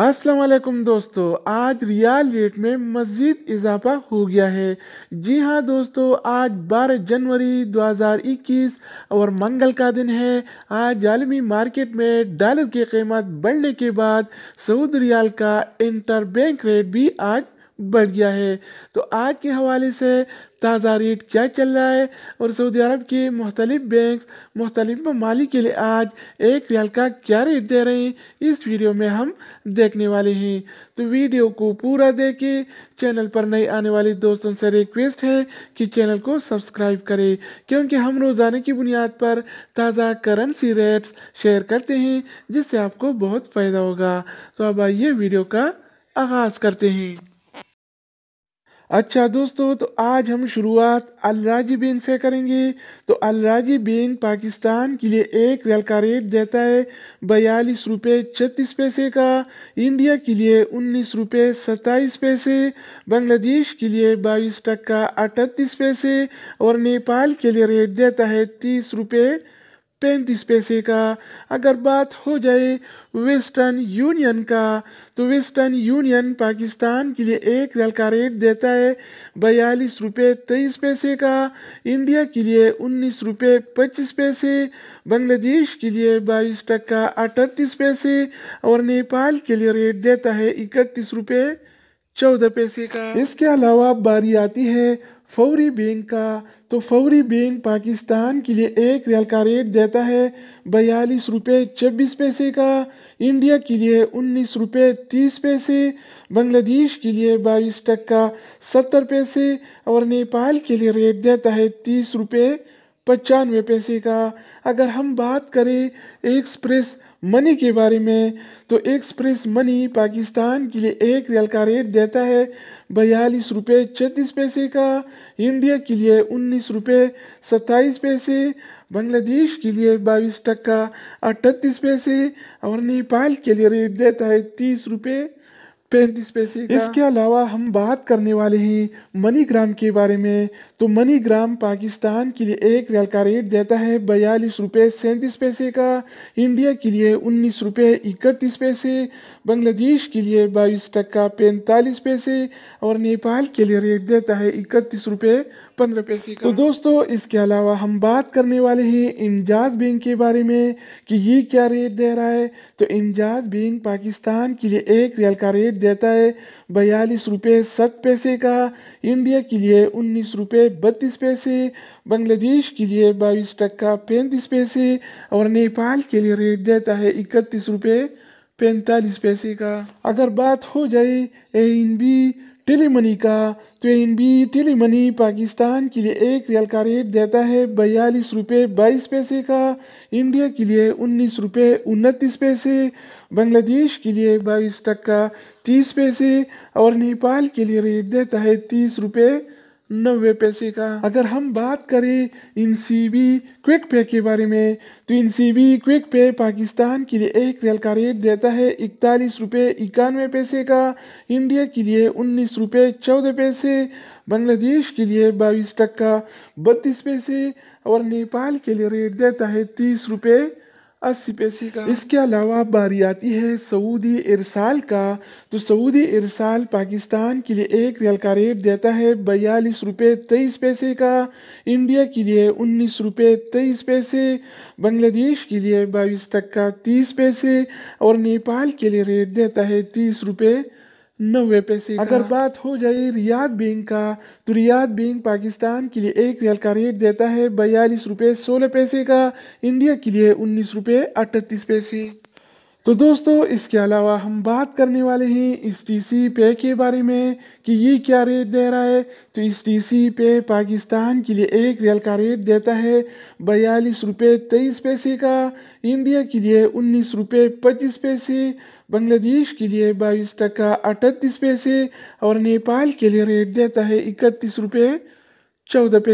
अस्सलाम वालेकुम दोस्तों आज रियाल रेट में मज़ीद इजाफा हो गया है जी हाँ दोस्तों आज 12 जनवरी 2021 और मंगल का दिन है आज आलमी मार्केट में डॉलर की कीमत बढ़ने के बाद सऊद रियाल का इंटर बैंक रेट भी आज बढ़ गया है तो आज के हवाले से ताज़ा रेट क्या चल रहा है और सऊदी अरब के मुख्तलिफ बैंक मुख्तलिफ ममालिक के लिए आज एक रियाल का क्या रेट दे रहे हैं इस वीडियो में हम देखने वाले हैं तो वीडियो को पूरा देखें चैनल पर नए आने वाले दोस्तों से रिक्वेस्ट है कि चैनल को सब्सक्राइब करें क्योंकि हम रोज़ाना की बुनियाद पर ताज़ा करेंसी रेट्स शेयर करते हैं जिससे आपको बहुत फ़ायदा होगा तो अब आइए वीडियो का आगाज़ करते हैं अच्छा दोस्तों तो आज हम शुरुआत अलराजी बेन से करेंगे तो अलराजी बेन पाकिस्तान के लिए एक रेल का रेट देता है बयालीस रुपये छत्तीस पैसे का इंडिया के लिए उन्नीस रुपये सत्ताईस पैसे बांग्लादेश के लिए बाईस टक्का अठतीस पैसे और नेपाल के लिए रेट देता है तीस रुपये पैंतीस पैसे का अगर बात हो जाए वेस्टर्न यूनियन का तो वेस्टर्न यूनियन पाकिस्तान के लिए एक रल का रेट देता है बयालीस रुपये तेईस पैसे का इंडिया के लिए उन्नीस रुपये पच्चीस पैसे बांग्लादेश के लिए बाईस टका अठतीस पैसे और नेपाल के लिए रेट देता है इकतीस रुपये चौदह पैसे का इसके अलावा बारी आती है फौरी बैंक का तो फौरी बैंक पाकिस्तान के लिए एक रियल का रेट देता है बयालीस रुपये छब्बीस पैसे का इंडिया के लिए उन्नीस रुपये तीस पैसे बांग्लादेश के लिए बाईस टक्का सत्तर पैसे और नेपाल के लिए रेट देता है तीस रुपये पचानवे पैसे का अगर हम बात करें एक्सप्रेस मनी के बारे में तो एक्सप्रेस मनी पाकिस्तान के लिए एक रियल का रेट देता है बयालीस रुपये छत्तीस पैसे का इंडिया के लिए उन्नीस रुपये सत्ताईस पैसे बांग्लादेश के लिए बाईस टक्का अठतीस पैसे और नेपाल के लिए रेट देता है तीस रुपये पैंतीस पैसे का इसके हाँ। अलावा हम बात करने वाले हैं मनीग्राम के बारे में तो मनीग्राम पाकिस्तान के लिए एक रियल का रेट देता है बयालीस रुपये सैंतीस पैसे का इंडिया के लिए उन्नीस रुपये इकतीस पैसे बांग्लादेश के लिए बाईस टक्का पैंतालीस पैसे और नेपाल के लिए रेट देता है इकतीस रुपये पंद्रह पैसे का तो दोस्तों इसके अलावा हम बात करने वाले हैं इंजाज बैंक के बारे में कि ये क्या रेट दे रहा है तो इंजाज बैंक पाकिस्तान के लिए एक रियल का रेट देता है बयालीस रुपये सत पैसे का इंडिया के लिए उन्नीस रुपये बत्तीस पैसे बांग्लादेश के लिए बाईस टक्का पैंतीस पैसे और नेपाल के लिए रेट देता है इकतीस रुपये पैंतालीस पैसे का अगर बात हो जाए A N B tele money का तो A N B tele money Pakistan के लिए एक रियल का रेट देता है बयालीस रुपये बाईस पैसे का इंडिया के लिए उन्नीस रुपये उनतीस पैसे बांग्लादेश के लिए बाईस टक्का तीस पैसे और नेपाल के लिए रेट देता है तीस रुपये नब्बे पैसे का अगर हम बात करें इन सी बी क्विक पे के बारे में तो इन सी बी क्विक पे पाकिस्तान के लिए एक रेल का रेट देता है इकतालीस रुपये इक्यानवे पैसे का इंडिया के लिए उन्नीस रुपये चौदह पैसे बांग्लादेश के लिए बाईस टक्का बत्तीस पैसे और नेपाल के लिए रेट देता है तीस रुपये अस्सी पैसे का इसके अलावा बारी आती है सऊदी इरसाल का तो सऊदी इरसाल पाकिस्तान के लिए एक रियल का रेट देता है बयालीस रुपये तेईस पैसे का इंडिया के लिए उन्नीस रुपये तेईस पैसे बांग्लादेश के लिए बाईस तक का तीस पैसे और नेपाल के लिए रेट देता है तीस रुपये नब्बे पैसे अगर बात हो जाए रियाद बैंक का तो रियाद बैंक पाकिस्तान के लिए एक रियल का रेट देता है बयालीस रुपये सोलह पैसे का इंडिया के लिए उन्नीस रुपये अट्ठतीस पैसे तो दोस्तों इसके अलावा हम बात करने वाले हैं इस टी सी पे के बारे में कि ये क्या रेट दे रहा है तो इस टी सी पे पाकिस्तान के लिए एक रियल का रेट देता है बयालीस रुपये तेईस पैसे का इंडिया के लिए उन्नीस रुपये पच्चीस पैसे बांग्लादेश के लिए बाईस टका अठतीस पैसे और नेपाल के लिए रेट देता है इकतीस रुपये चौदह पैसे